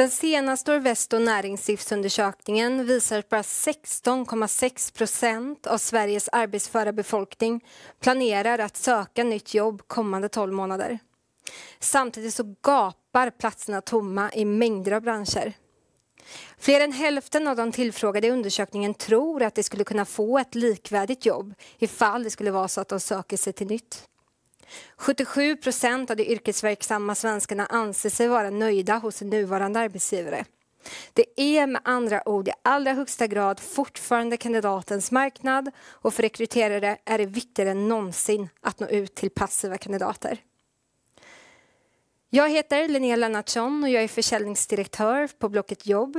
Den senaste Orvesto näringslivsundersökningen visar att bara 16,6 procent av Sveriges arbetsföra befolkning planerar att söka nytt jobb kommande 12 månader. Samtidigt så gapar platserna tomma i mängder av branscher. Fler än hälften av de tillfrågade i undersökningen tror att de skulle kunna få ett likvärdigt jobb ifall det skulle vara så att de söker sig till nytt. 77 procent av de yrkesverksamma svenskarna anser sig vara nöjda hos sin nuvarande arbetsgivare. Det är med andra ord i allra högsta grad fortfarande kandidatens marknad och för rekryterare är det viktigare än någonsin att nå ut till passiva kandidater. Jag heter Linnea Lennartsson och jag är försäljningsdirektör på Blocket Jobb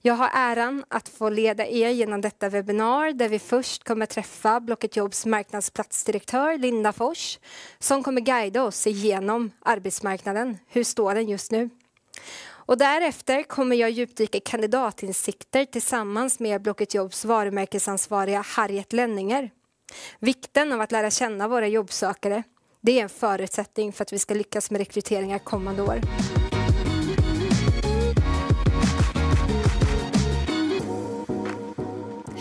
jag har äran att få leda er genom detta webbinar där vi först kommer träffa Blocket Jobs marknadsplatsdirektör Linda Fors som kommer guida oss igenom arbetsmarknaden. Hur står den just nu? Och därefter kommer jag djupdyka i kandidatinsikter tillsammans med Blocket Jobs varumärkesansvariga Harriet Lenninger. Vikten av att lära känna våra jobbsökare det är en förutsättning för att vi ska lyckas med rekryteringar kommande år.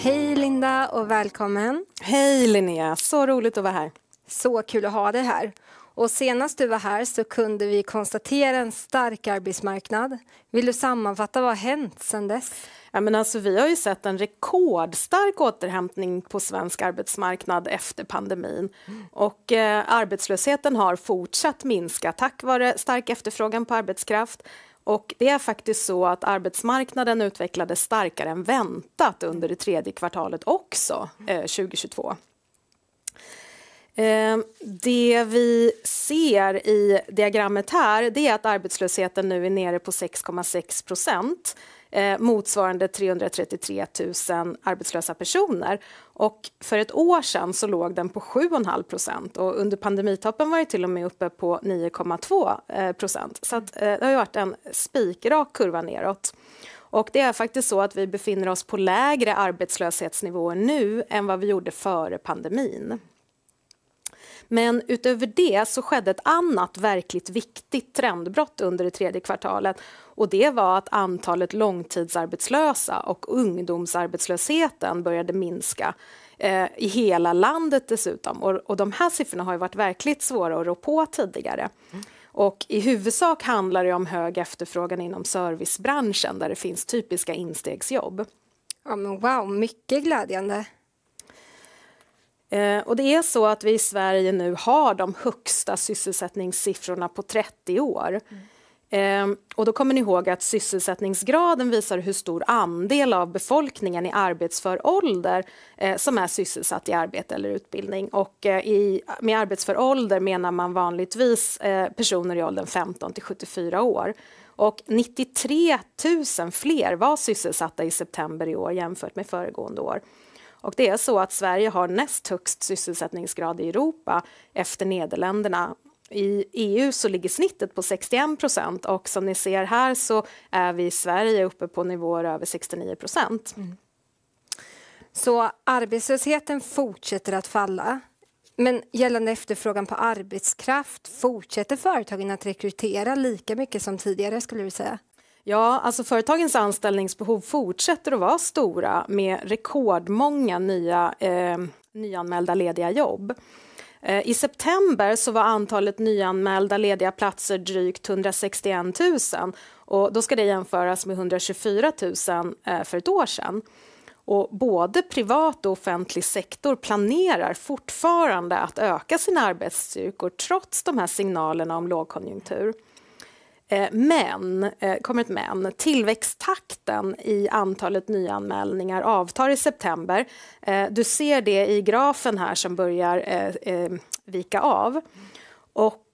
Hej Linda och välkommen. Hej Linnea, så roligt att vara här. Så kul att ha dig här. Och senast du var här så kunde vi konstatera en stark arbetsmarknad. Vill du sammanfatta vad har hänt sedan dess? Ja, men alltså, vi har ju sett en rekordstark återhämtning på svensk arbetsmarknad efter pandemin. Mm. Och, eh, arbetslösheten har fortsatt minska tack vare stark efterfrågan på arbetskraft. Och det är faktiskt så att arbetsmarknaden utvecklades starkare än väntat under det tredje kvartalet också, eh, 2022. Eh, det vi ser i diagrammet här det är att arbetslösheten nu är nere på 6,6 procent eh, motsvarande 333 000 arbetslösa personer. Och för ett år sedan så låg den på 7,5 procent och under pandemitoppen var det till och med uppe på 9,2 eh, procent. Så att, eh, det har varit en spikrak kurva neråt. Och det är faktiskt så att vi befinner oss på lägre arbetslöshetsnivåer nu än vad vi gjorde före pandemin. Men utöver det så skedde ett annat verkligt viktigt trendbrott under det tredje kvartalet och det var att antalet långtidsarbetslösa och ungdomsarbetslösheten började minska eh, i hela landet dessutom. Och, och de här siffrorna har varit verkligt svåra att rå på tidigare. Mm. Och I huvudsak handlar det om hög efterfrågan inom servicebranschen där det finns typiska instegsjobb. Ja, men wow, mycket glädjande. Eh, och det är så att vi i Sverige nu har de högsta sysselsättningssiffrorna på 30 år. Mm. Eh, och då kommer ni ihåg att sysselsättningsgraden visar hur stor andel av befolkningen i arbetsför ålder eh, som är sysselsatt i arbete eller utbildning. Och i, med arbetsför ålder menar man vanligtvis personer i åldern 15 till 74 år. Och 93 000 fler var sysselsatta i september i år jämfört med föregående år. Och det är så att Sverige har näst högst sysselsättningsgrad i Europa efter Nederländerna. I EU så ligger snittet på 61 procent och som ni ser här så är vi i Sverige uppe på nivåer över 69 procent. Mm. Så arbetslösheten fortsätter att falla. Men gällande efterfrågan på arbetskraft, fortsätter företagen att rekrytera lika mycket som tidigare? skulle du säga? Ja, alltså företagens anställningsbehov fortsätter att vara stora med rekordmånga nya, eh, nyanmälda lediga jobb. Eh, I september så var antalet nyanmälda lediga platser drygt 161 000 och då ska det jämföras med 124 000 eh, för ett år sedan. Och både privat och offentlig sektor planerar fortfarande att öka sina arbetsstyrkor trots de här signalerna om lågkonjunktur. Eh, men, eh, kommer ett men, tillväxttakten i antalet nyanmälningar avtar i september. Eh, du ser det i grafen här som börjar vika av. Och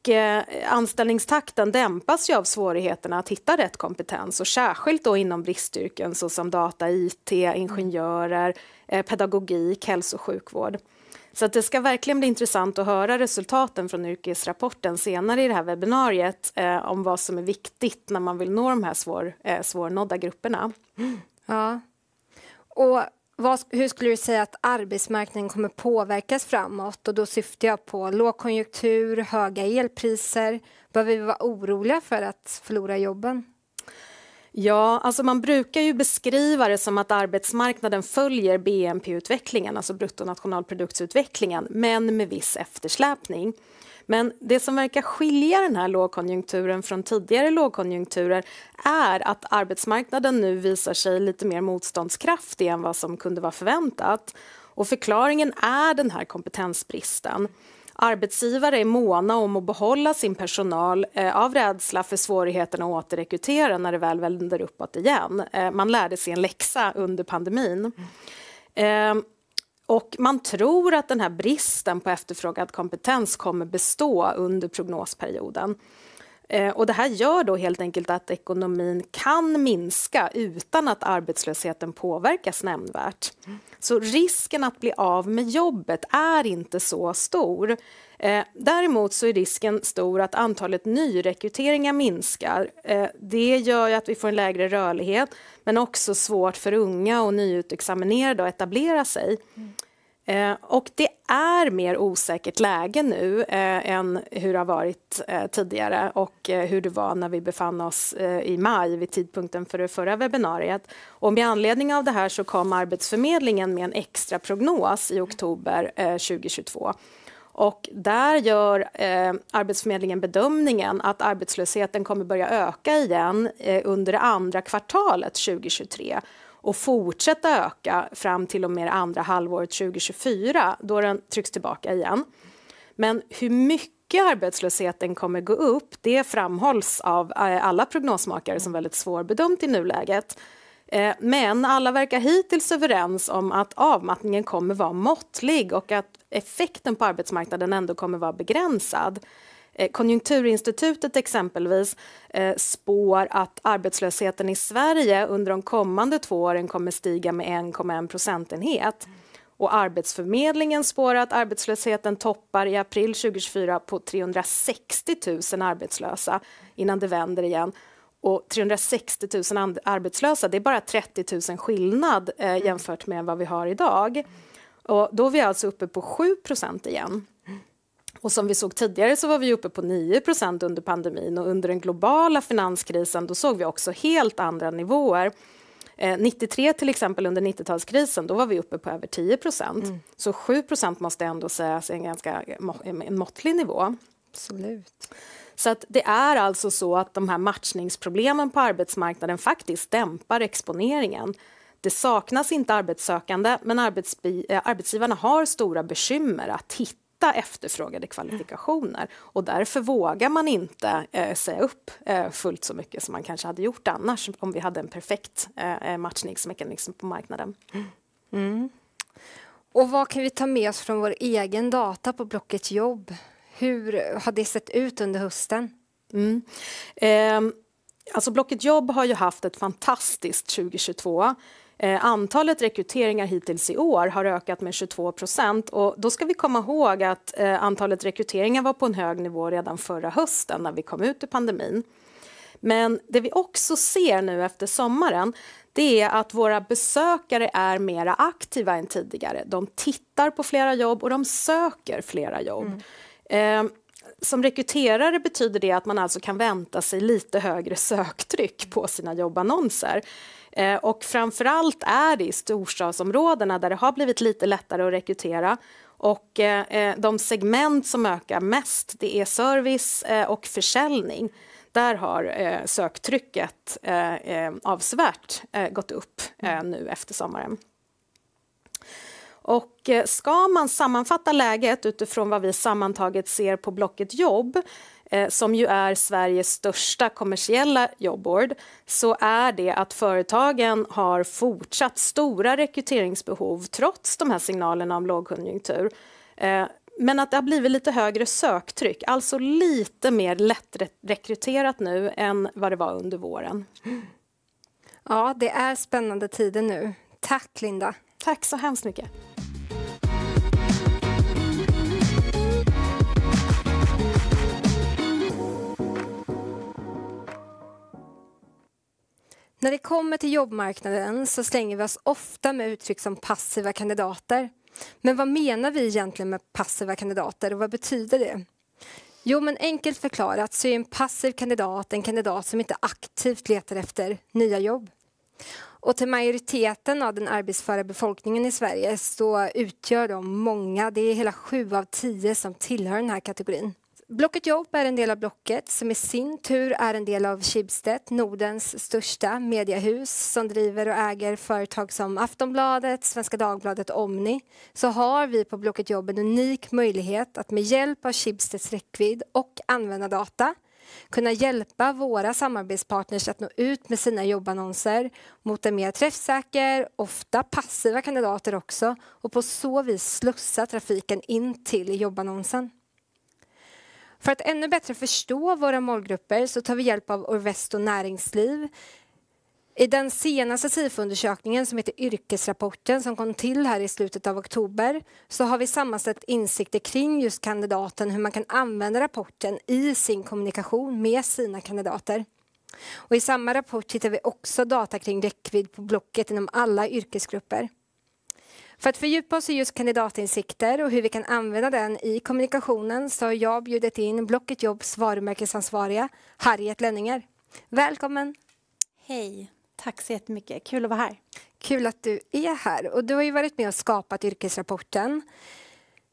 anställningstakten dämpas ju av svårigheterna att hitta rätt kompetens och särskilt då inom bristyrken såsom data, IT, ingenjörer, pedagogik, hälso och sjukvård. Så att det ska verkligen bli intressant att höra resultaten från yrkesrapporten senare i det här webbinariet eh, om vad som är viktigt när man vill nå de här svår, eh, svårnådda grupperna. Ja. Och vad, hur skulle du säga att arbetsmarknaden kommer påverkas framåt? Och då syftar jag på lågkonjunktur, höga elpriser. Behöver vi vara oroliga för att förlora jobben? Ja, alltså man brukar ju beskriva det som att arbetsmarknaden följer BNP-utvecklingen, alltså bruttonationalproduktsutvecklingen, men med viss eftersläpning. Men det som verkar skilja den här lågkonjunkturen från tidigare lågkonjunkturer är att arbetsmarknaden nu visar sig lite mer motståndskraftig än vad som kunde vara förväntat. Och förklaringen är den här kompetensbristen. Arbetsgivare är måna om att behålla sin personal eh, av rädsla för svårigheterna att återrekrytera när det väl vänder uppåt igen. Eh, man lärde sig en läxa under pandemin. Eh, och man tror att den här bristen på efterfrågad kompetens kommer bestå under prognosperioden. Eh, och det här gör då helt enkelt att ekonomin kan minska utan att arbetslösheten påverkas nämnvärt. Så risken att bli av med jobbet är inte så stor. Eh, däremot så är risken stor att antalet nyrekryteringar minskar. Eh, det gör att vi får en lägre rörlighet men också svårt för unga och nyutexaminerade att etablera sig. Eh, och det är mer osäkert läge nu eh, än hur det har varit eh, tidigare och eh, hur det var när vi befann oss eh, i maj vid tidpunkten för det förra webbinariet. Och med anledning av det här så kom Arbetsförmedlingen med en extra prognos i oktober 2022. Och där gör eh, Arbetsförmedlingen bedömningen att arbetslösheten kommer börja öka igen eh, under andra kvartalet 2023 och fortsätta öka fram till och med andra halvåret 2024 då den trycks tillbaka igen. Men hur mycket arbetslösheten kommer gå upp det framhålls av eh, alla prognosmakare som väldigt svårbedömt i nuläget. Eh, men alla verkar hittills överens om att avmattningen kommer vara måttlig och att effekten på arbetsmarknaden ändå kommer vara begränsad. Eh, konjunkturinstitutet exempelvis eh, spår att arbetslösheten i Sverige under de kommande två åren kommer stiga med 1,1 procentenhet. Och Arbetsförmedlingen spår att arbetslösheten toppar i april 2024 på 360 000 arbetslösa innan det vänder igen. Och 360 000 arbetslösa, det är bara 30 000 skillnad eh, mm. jämfört med vad vi har idag. Och då är vi alltså uppe på 7 igen. Och som vi såg tidigare så var vi uppe på 9 under pandemin och under den globala finanskrisen då såg vi också helt andra nivåer. 93 eh, till exempel under 90-talskrisen, då var vi uppe på över 10 mm. Så 7 måste ändå sägas alltså är en ganska en måttlig nivå. Absolut. Så att det är alltså så att de här matchningsproblemen på arbetsmarknaden faktiskt dämpar exponeringen. Det saknas inte arbetssökande, men eh, arbetsgivarna har stora bekymmer att hitta efterfrågade kvalifikationer och därför vågar man inte eh, säga upp eh, fullt så mycket som man kanske hade gjort annars om vi hade en perfekt eh, eh matchningsmekanism på marknaden. Mm. Och vad kan vi ta med oss från vår egen data på Blocket jobb? Hur har det sett ut under hösten? Mm. Eh, alltså Blocket jobb har ju haft ett fantastiskt 2022 Eh, antalet rekryteringar hittills i år har ökat med 22 procent. då ska vi komma ihåg att eh, antalet rekryteringar var på en hög nivå redan förra hösten när vi kom ut ur pandemin. Men det vi också ser nu efter sommaren det är att våra besökare är mer aktiva än tidigare. De tittar på flera jobb och de söker flera jobb. Mm. Eh, som rekryterare betyder det att man alltså kan vänta sig lite högre söktryck på sina jobbannonser. Eh, och framför allt är det i storstadsområdena där det har blivit lite lättare att rekrytera. Och eh, eh, de segment som ökar mest, det är service och försäljning. Där har söktrycket avsevärt gått upp mm. nu efter sommaren. Och ska man sammanfatta läget utifrån vad vi sammantaget ser på Blocket jobb Eh, som ju är Sveriges största kommersiella jobbboard, så är det att företagen har fortsatt stora rekryteringsbehov trots de här signalerna om lågkonjunktur. Eh, men att det har blivit lite högre söktryck, alltså lite mer lättrekryterat nu än vad det var under våren. Ja, det är spännande tider nu. Tack, Linda. Tack så hemskt mycket. När det kommer till jobbmarknaden så slänger vi oss ofta med uttryck som passiva kandidater. Men vad menar vi egentligen med passiva kandidater och vad betyder det? Jo, men enkelt förklarat så är en passiv kandidat en kandidat som inte aktivt letar efter nya jobb. Och till majoriteten av den arbetsföra befolkningen i Sverige så utgör de många. Det är hela sju av tio som tillhör den här kategorin. Blocket Jobb är en del av Blocket som i sin tur är en del av Schibsted, Nordens största mediehus som driver och äger företag som Aftonbladet, Svenska Dagbladet, och Omni. Så har vi på Blocket Jobb en unik möjlighet att med hjälp av Schibsteds räckvidd och användardata kunna hjälpa våra samarbetspartners att nå ut med sina jobbannonser mot en mer träffsäker, ofta passiva kandidater också och på så vis slussa trafiken in till jobbannonsen. För att ännu bättre förstå våra målgrupper så tar vi hjälp av Orvesto Näringsliv. I den senaste SIFO-undersökningen som heter Yrkesrapporten som kom till här i slutet av oktober så har vi sammanställt insikter kring just kandidaten hur man kan använda rapporten i sin kommunikation med sina kandidater. Och I samma rapport hittar vi också data kring räckvidd på Blocket inom alla yrkesgrupper. För att fördjupa oss i just kandidatinsikter och hur vi kan använda den i kommunikationen så har jag bjudit in Blocket Jobs varumärkesansvariga Harriet Lenninger. Välkommen! Hej! Tack så jättemycket, kul att vara här. Kul att du är här. Och du har ju varit med och skapat yrkesrapporten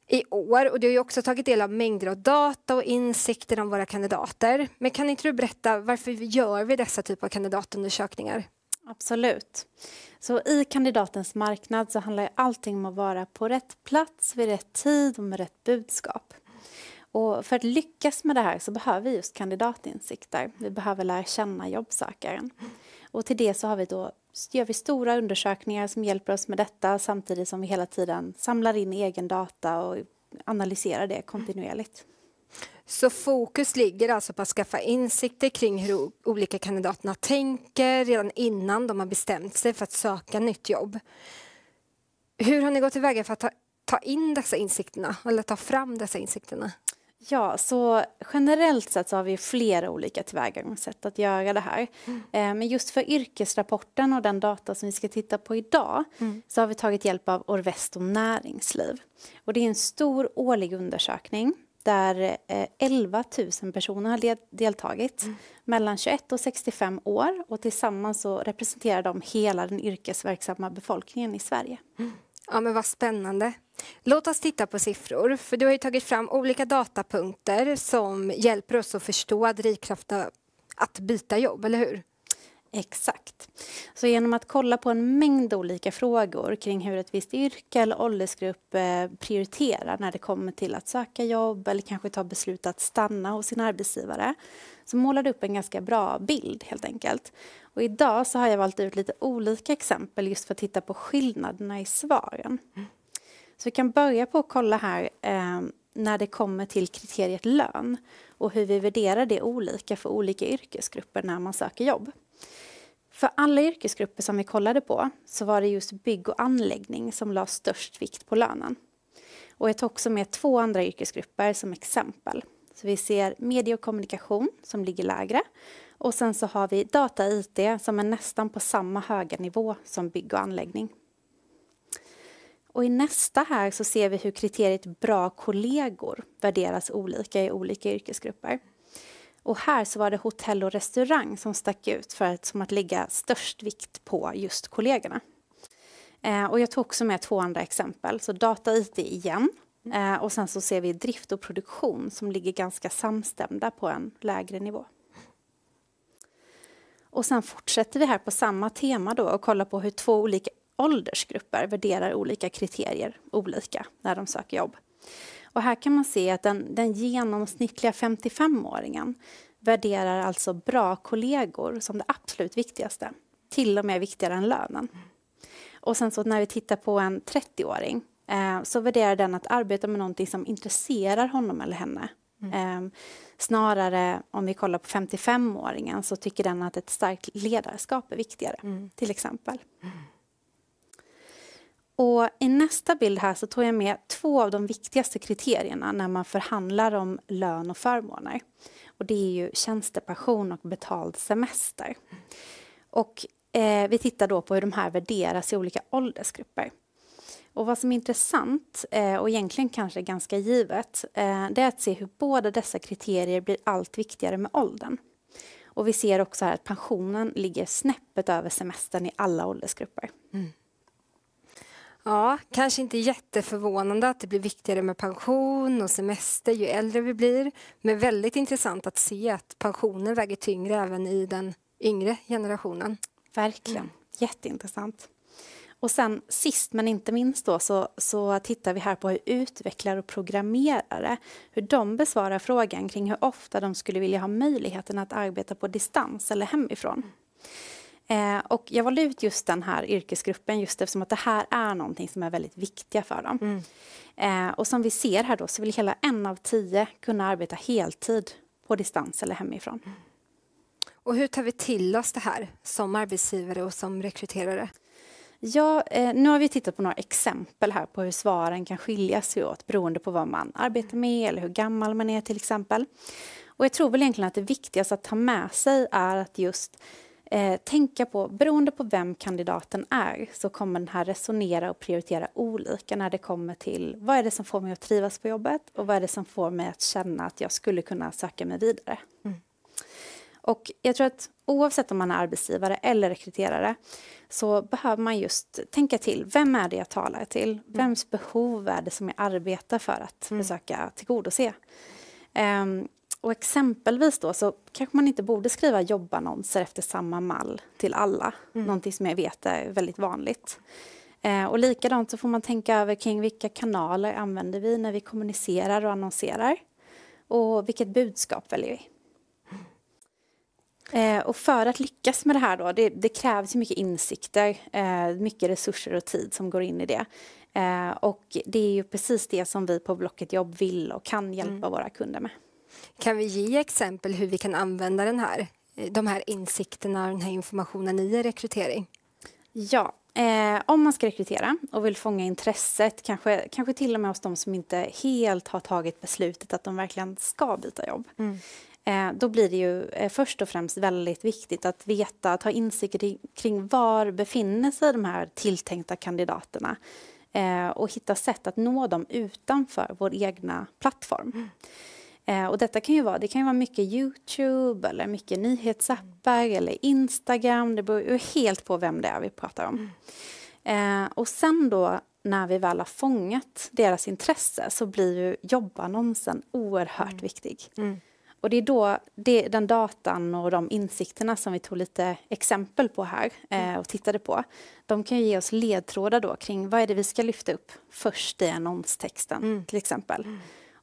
i år och du har också tagit del av mängder av data och insikter om våra kandidater. Men kan inte du berätta varför vi gör vi dessa typer av kandidatundersökningar? Absolut. Så I kandidatens marknad så handlar allting om att vara på rätt plats vid rätt tid och med rätt budskap. Och för att lyckas med det här så behöver vi just kandidatinsikter. Vi behöver lära känna jobbsökaren. Och till det så har vi då, gör vi stora undersökningar som hjälper oss med detta samtidigt som vi hela tiden samlar in egen data och analyserar det kontinuerligt. Så fokus ligger alltså på att skaffa insikter kring hur olika kandidaterna tänker redan innan de har bestämt sig för att söka nytt jobb. Hur har ni gått tillväga för att ta, ta in dessa insikterna, eller ta fram dessa insikterna? Ja, så generellt sett så har vi flera olika tillvägagångssätt att göra det här. Mm. Eh, men just för yrkesrapporten och den data som vi ska titta på idag mm. så har vi tagit hjälp av Orvesto Näringsliv. Och det är en stor årlig undersökning där 11 eh, 000 personer har deltagit mm. mellan 21 och 65 år och tillsammans så representerar de hela den yrkesverksamma befolkningen i Sverige. Mm. Ja, men vad spännande. Låt oss titta på siffror, för du har tagit fram olika datapunkter som hjälper oss att förstå drivkraften att byta jobb, eller hur? Exakt. Så genom att kolla på en mängd olika frågor kring hur ett visst yrke eller åldersgrupp eh, prioriterar när det kommer till att söka jobb eller kanske ta beslut att stanna hos sin arbetsgivare så målar du upp en ganska bra bild helt enkelt. Och idag så har jag valt ut lite olika exempel just för att titta på skillnaderna i svaren. Så vi kan börja på att kolla här eh, när det kommer till kriteriet lön och hur vi värderar det olika för olika yrkesgrupper när man söker jobb. För alla yrkesgrupper som vi kollade på så var det just bygg och anläggning som la störst vikt på lönen. Och jag tog också med två andra yrkesgrupper som exempel. Så vi ser media och kommunikation som ligger lägre och sen så har vi data IT som är nästan på samma höga nivå som bygg och anläggning. Och I nästa här så ser vi hur kriteriet bra kollegor värderas olika i olika yrkesgrupper. Och här så var det hotell och restaurang som stack ut för att, som att lägga störst vikt på just kollegorna. Eh, och jag tog också med två andra exempel, så data IT igen. Eh, och sen så ser vi drift och produktion som ligger ganska samstämda på en lägre nivå. Och sen fortsätter vi här på samma tema då och kollar på hur två olika åldersgrupper värderar olika kriterier olika när de söker jobb. Och här kan man se att den, den genomsnittliga 55-åringen värderar alltså bra kollegor som det absolut viktigaste, till och med viktigare än lönen. Och sen så när vi tittar på en 30-åring eh, så värderar den att arbeta med någonting som intresserar honom eller henne. Mm. Eh, snarare om vi kollar på 55-åringen så tycker den att ett starkt ledarskap är viktigare, mm. till exempel. Mm. Och I nästa bild här så tog jag med två av de viktigaste kriterierna när man förhandlar om lön och förmåner. Och det är ju tjänstepension och betald semester. Och, eh, vi tittar då på hur de här värderas i olika åldersgrupper. Och vad som är intressant, eh, och egentligen kanske ganska givet eh, det är att se hur båda dessa kriterier blir allt viktigare med åldern. Och vi ser också här att pensionen ligger snäppet över semestern i alla åldersgrupper. Mm. Ja, kanske inte jätteförvånande att det blir viktigare med pension och semester ju äldre vi blir. Men väldigt intressant att se att pensionen väger tyngre även i den yngre generationen. Verkligen. Mm. Jätteintressant. Och sen sist men inte minst då, så, så tittar vi här på hur utvecklare och programmerare, hur de besvarar frågan kring hur ofta de skulle vilja ha möjligheten att arbeta på distans eller hemifrån. Och jag valde ut just den här yrkesgruppen just eftersom att det här är någonting som är väldigt viktiga för dem. Mm. Eh, och som vi ser här då så vill hela en av tio kunna arbeta heltid på distans eller hemifrån. Mm. Och hur tar vi till oss det här som arbetsgivare och som rekryterare? Ja, eh, nu har vi tittat på några exempel här på hur svaren kan skilja sig åt beroende på vad man arbetar med eller hur gammal man är till exempel. Och jag tror väl egentligen att det viktigaste att ta med sig är att just eh, tänka på, beroende på vem kandidaten är, så kommer den här resonera och prioritera olika när det kommer till vad är det som får mig att trivas på jobbet och vad är det som får mig att känna att jag skulle kunna söka mig vidare. Mm. Och jag tror att oavsett om man är arbetsgivare eller rekryterare så behöver man just tänka till. Vem är det jag talar till? Mm. Vems behov är det som jag arbetar för att mm. försöka tillgodose? Um, och exempelvis då så kanske man inte borde skriva jobbannonser efter samma mall till alla, mm. någonting som jag vet är väldigt vanligt. Eh, och likadant så får man tänka över kring vilka kanaler använder vi när vi kommunicerar och annonserar och vilket budskap väljer vi? Eh, och för att lyckas med det här då, det, det krävs mycket insikter, eh, mycket resurser och tid som går in i det. Eh, och det är ju precis det som vi på Blocket Jobb vill och kan hjälpa mm. våra kunder med. Kan vi ge exempel hur vi kan använda den här, eh, de här insikterna och den här informationen i en rekrytering? Ja, Eh, om man ska rekrytera och vill fånga intresset, kanske, kanske till och med hos de som inte helt har tagit beslutet att de verkligen ska byta jobb. Mm. Eh, då blir det ju eh, först och främst väldigt viktigt att veta, att ha insikt kring var befinner sig de här tilltänkta kandidaterna och hitta sätt att nå dem utanför vår egna plattform. Mm. Eh, och detta kan ju vara, det kan ju vara mycket Youtube eller mycket nyhetsappar mm. eller Instagram. Det beror ju helt på vem det är vi pratar om. Mm. Eh, och sen då när vi väl har fångat deras intresse så blir ju jobbannonsen oerhört mm. viktig. Mm. Och det är då det, den datan och de insikterna som vi tog lite exempel på här eh, mm. och tittade på, de kan ge oss ledtrådar då kring vad är det vi ska lyfta upp först i annonstexten mm. till exempel.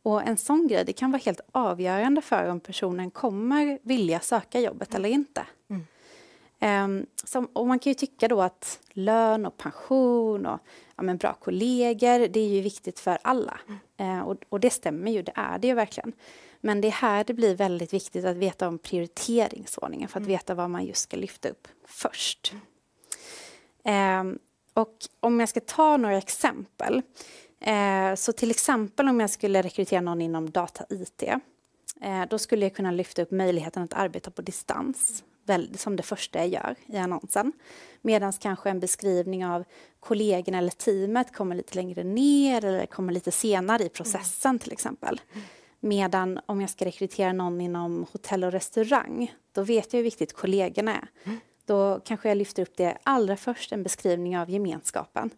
Och en sån grej det kan vara helt avgörande för om personen kommer vilja söka jobbet mm. eller inte. Mm. Um, som, och man kan ju tycka då att lön och pension och ja, men bra kollegor, det är ju viktigt för alla. Mm. Uh, och, och, det stämmer ju, det är det ju verkligen. Men det är här det blir väldigt viktigt att veta om prioriteringsordningen för att mm. veta vad man just ska lyfta upp först. Um, och om jag ska ta några exempel Eh, så till exempel om jag skulle rekrytera någon inom data-IT, eh, då skulle jag kunna lyfta upp möjligheten att arbeta på distans, som det första jag gör i annonsen. Medan kanske en beskrivning av kollegorna eller teamet kommer lite längre ner eller kommer lite senare i mm. processen till exempel. Medan om jag ska rekrytera någon inom hotell och restaurang, då vet jag hur viktigt kollegorna är. Mm då kanske jag lyfter upp det allra först, en beskrivning av gemenskapen.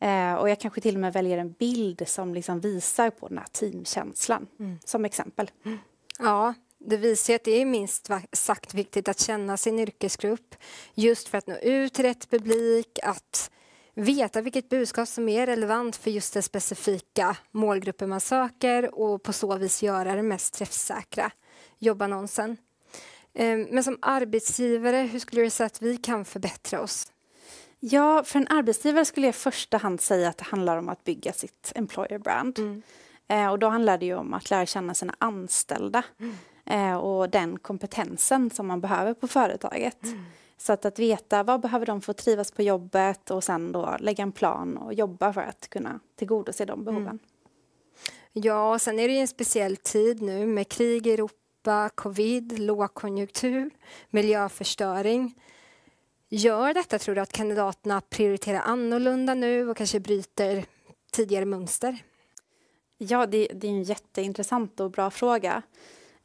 Eh, och jag kanske till och med väljer en bild som liksom visar på den här teamkänslan, mm. som exempel. Mm. Ja, det visar att det är minst sagt viktigt att känna sin yrkesgrupp just för att nå ut till rätt publik, att veta vilket budskap som är relevant för just den specifika målgruppen man söker och på så vis göra det mest träffsäkra jobbannonsen. Ehm, men som arbetsgivare, hur skulle du säga att vi kan förbättra oss? Ja, för en arbetsgivare skulle jag i första hand säga att det handlar om att bygga sitt employer brand. Mm. Eh, och då handlar det ju om att lära känna sina anställda mm. eh, och den kompetensen som man behöver på företaget. Mm. Så att, att veta vad behöver de för att trivas på jobbet och sen då lägga en plan och jobba för att kunna tillgodose de behoven. Mm. Ja, och sen är det ju en speciell tid nu med krig i Europa Europa, covid, lågkonjunktur, miljöförstöring. Gör detta, tror du, att kandidaterna prioriterar annorlunda nu och kanske bryter tidigare mönster? Ja, det, det är en jätteintressant och bra fråga.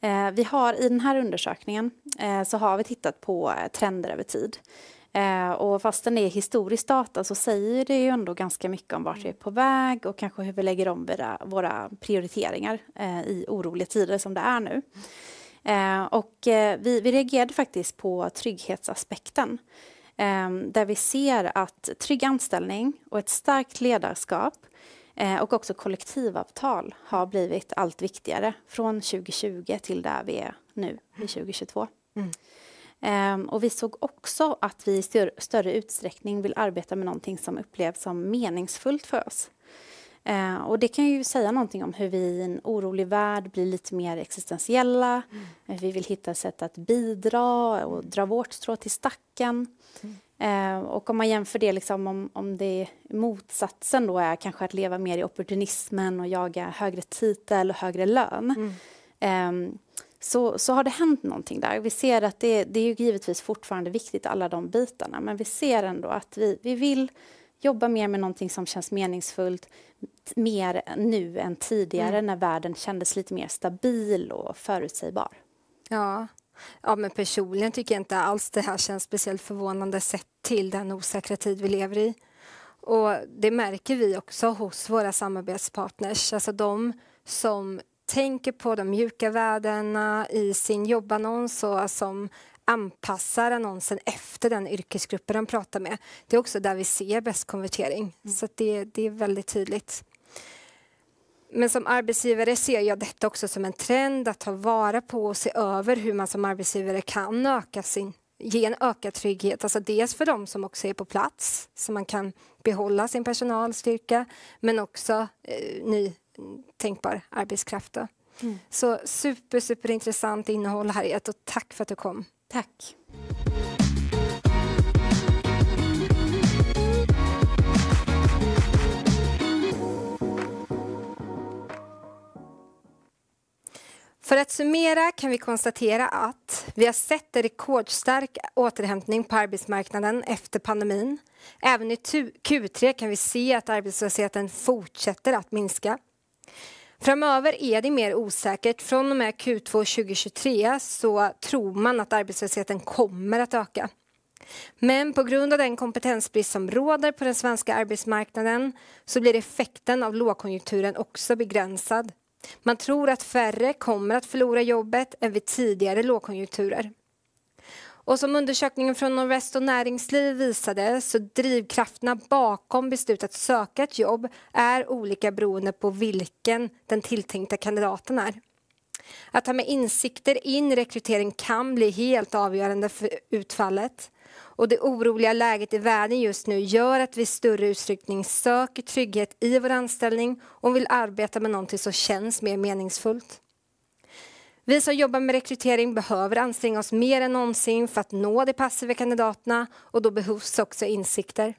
Eh, vi har, I den här undersökningen eh, så har vi tittat på eh, trender över tid. och fastän det är historisk data så säger det ju ändå ganska mycket om vart vi är på väg och kanske hur vi lägger om våra, våra prioriteringar i oroliga tider som det är nu. och vi, vi reagerade faktiskt på trygghetsaspekten där vi ser att trygg anställning och ett starkt ledarskap Eh, och också kollektivavtal har blivit allt viktigare från 2020 till där vi är nu i 2022. Mm. Um, och vi såg också att vi i stör större utsträckning vill arbeta med någonting som upplevs som meningsfullt för oss. Uh, och det kan ju säga någonting om hur vi i en orolig värld blir lite mer existentiella, mm. vi vill hitta sätt att bidra och dra vårt strå till stacken. Mm. Eh, och om man jämför det, liksom, om, om det motsatsen då är kanske att leva mer i opportunismen och jaga högre titel och högre lön. Mm. Eh, så, så har det hänt någonting där. Vi ser att det, det är ju givetvis fortfarande viktigt, alla de bitarna, men vi ser ändå att vi, vi vill jobba mer med någonting som känns meningsfullt mer nu än tidigare mm. när världen kändes lite mer stabil och förutsägbar. Ja. ja, men personligen tycker jag inte alls det här känns speciellt förvånande sett till den osäkra tid vi lever i. Och det märker vi också hos våra samarbetspartners, alltså de som tänker på de mjuka värdena i sin jobbannons och som anpassar annonsen efter den yrkesgruppen de pratar med. Det är också där vi ser bäst konvertering, mm. så det, det är väldigt tydligt. Men som arbetsgivare ser jag detta också som en trend att ta vara på och se över hur man som arbetsgivare kan öka sin ge en ökad trygghet. Alltså dels för dem som också är på plats så man kan behålla sin personalstyrka men också eh, ny tänkbar arbetskraft. Mm. Så super, superintressant innehåll Harriet och tack för att du kom. Tack. För att summera kan vi konstatera att vi har sett en rekordstark återhämtning på arbetsmarknaden efter pandemin. Även i Q3 kan vi se att arbetslösheten fortsätter att minska. Framöver är det mer osäkert. Från och med Q2 2023 så tror man att arbetslösheten kommer att öka. Men på grund av den kompetensbrist som råder på den svenska arbetsmarknaden så blir effekten av lågkonjunkturen också begränsad man tror att färre kommer att förlora jobbet än vid tidigare lågkonjunkturer. Och som undersökningen från Norrväst och Näringsliv visade så drivkrafterna bakom beslutet att söka ett jobb är olika beroende på vilken den tilltänkta kandidaten är. Att ta med insikter in rekrytering kan bli helt avgörande för utfallet. Och det oroliga läget i världen just nu gör att vi i större utsträckning söker trygghet i vår anställning och vill arbeta med någonting som känns mer meningsfullt. Vi som jobbar med rekrytering behöver anstränga oss mer än någonsin för att nå de passiva kandidaterna och då behövs också insikter.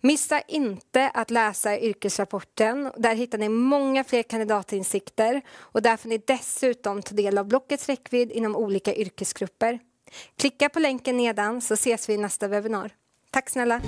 Missa inte att läsa yrkesrapporten. Där hittar ni många fler kandidatinsikter och där får ni dessutom ta del av blockets räckvidd inom olika yrkesgrupper. Klicka på länken nedan så ses vi i nästa webbinar. Tack snälla!